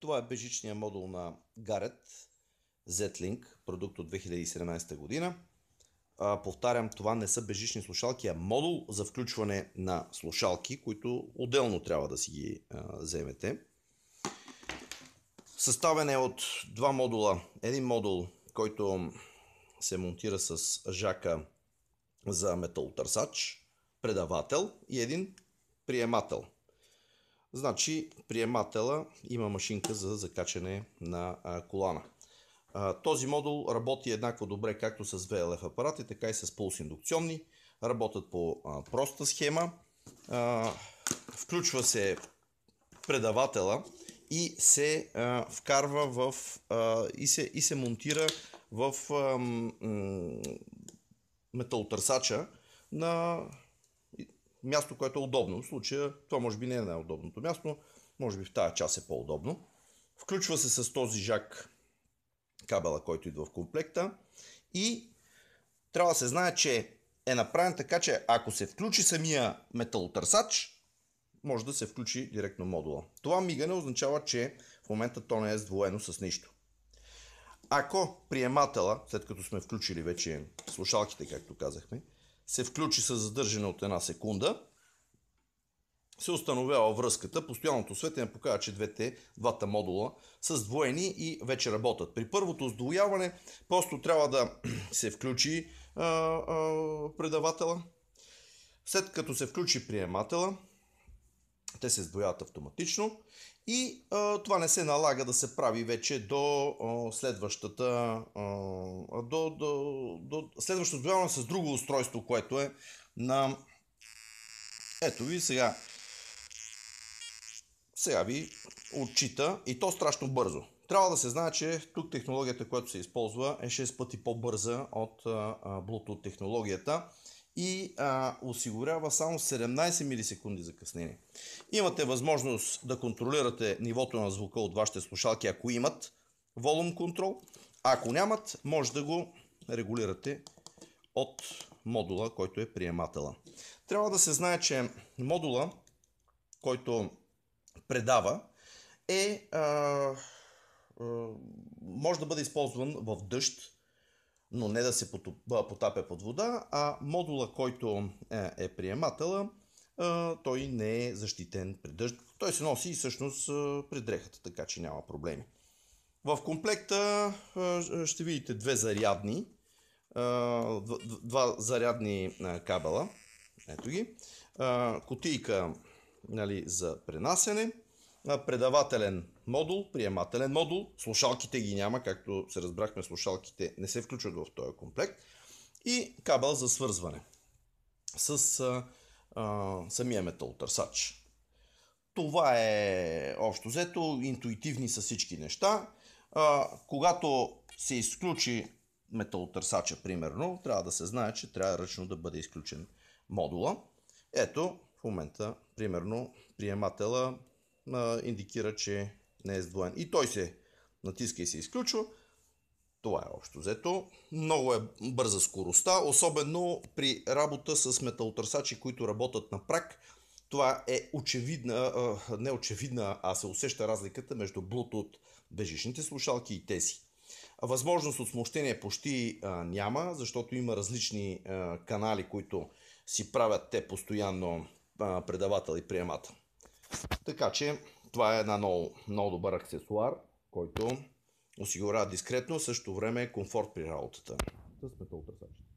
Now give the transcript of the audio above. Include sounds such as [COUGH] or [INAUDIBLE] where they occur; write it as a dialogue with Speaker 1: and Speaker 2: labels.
Speaker 1: Това е бежичният модул на Garrett Z-Link, продукт от 2017 година. А, повтарям, това не са бежични слушалки, а модул за включване на слушалки, които отделно трябва да си ги а, вземете. Съставен е от два модула. Един модул, който се монтира с жака за металотърсач, предавател и един приемател – Значи приемателя има машинка за закачане на колана. Този модул работи еднакво добре както с VLF апарати, така и с индукционни. Работят по проста схема. Включва се предавателя и се вкарва в и се, и се монтира в металотърсача на място, което е удобно. В случая това може би не е най-удобното място, но може би в тази част е по-удобно. Включва се с този жак кабела, който идва в комплекта и трябва да се знае, че е направен така, че ако се включи самия металотърсач, може да се включи директно модула. Това мигане означава, че в момента то не е сдвоено с нищо. Ако приемателя, след като сме включили вече слушалките, както казахме, се включи с задържане от една секунда, се установява връзката. Постоянното светене показва, че двете, двата модула са сдвоени и вече работят. При първото сдвояване просто трябва да [CLEARS THROAT] се включи а, а, предавателя. След като се включи приемателя, те се сброяват автоматично и а, това не се налага да се прави вече до а, следващата. А, до, до, до следващото сброяване с друго устройство, което е на. Ето ви сега. Сега ви отчита и то страшно бързо. Трябва да се знае, че тук технологията, която се използва е 6 пъти по-бърза от Bluetooth технологията и а, осигурява само 17 милисекунди закъснение. Имате възможност да контролирате нивото на звука от вашите слушалки, ако имат волум контрол. Ако нямат, може да го регулирате от модула, който е приемателя. Трябва да се знае, че модула, който предава, е, а, а, може да бъде използван в дъжд, но не да се потапя под вода, а модула, който е, е приемателя, е, той не е защитен при дъжд. Той се носи и всъщност е, при дрехата, така че няма проблеми. В комплекта ще видите две зарядни, два зарядни кабела. Ето ги. Кутийка нали, за пренасене, предавателен модул, приемателен модул. Слушалките ги няма, както се разбрахме, слушалките не се включват в този комплект. И кабел за свързване с а, а, самия търсач. Това е общо взето, интуитивни са всички неща. А, когато се изключи търсача, примерно, трябва да се знае, че трябва ръчно да бъде изключен модула. Ето, в момента, примерно, приемателя а, индикира, че не е сдвоен. И той се натиска и се изключва. Това е общо взето. Много е бърза скоростта, особено при работа с металотърсачи, които работят на прак. Това е очевидна, не очевидна, а се усеща разликата между от бежичните слушалки и тези. Възможност от смущение почти няма, защото има различни канали, които си правят те постоянно предавател и приемател. Така че това е една много, много добър аксесуар, който осигурява дискретно, също време комфорт при работата. С металотрасачите.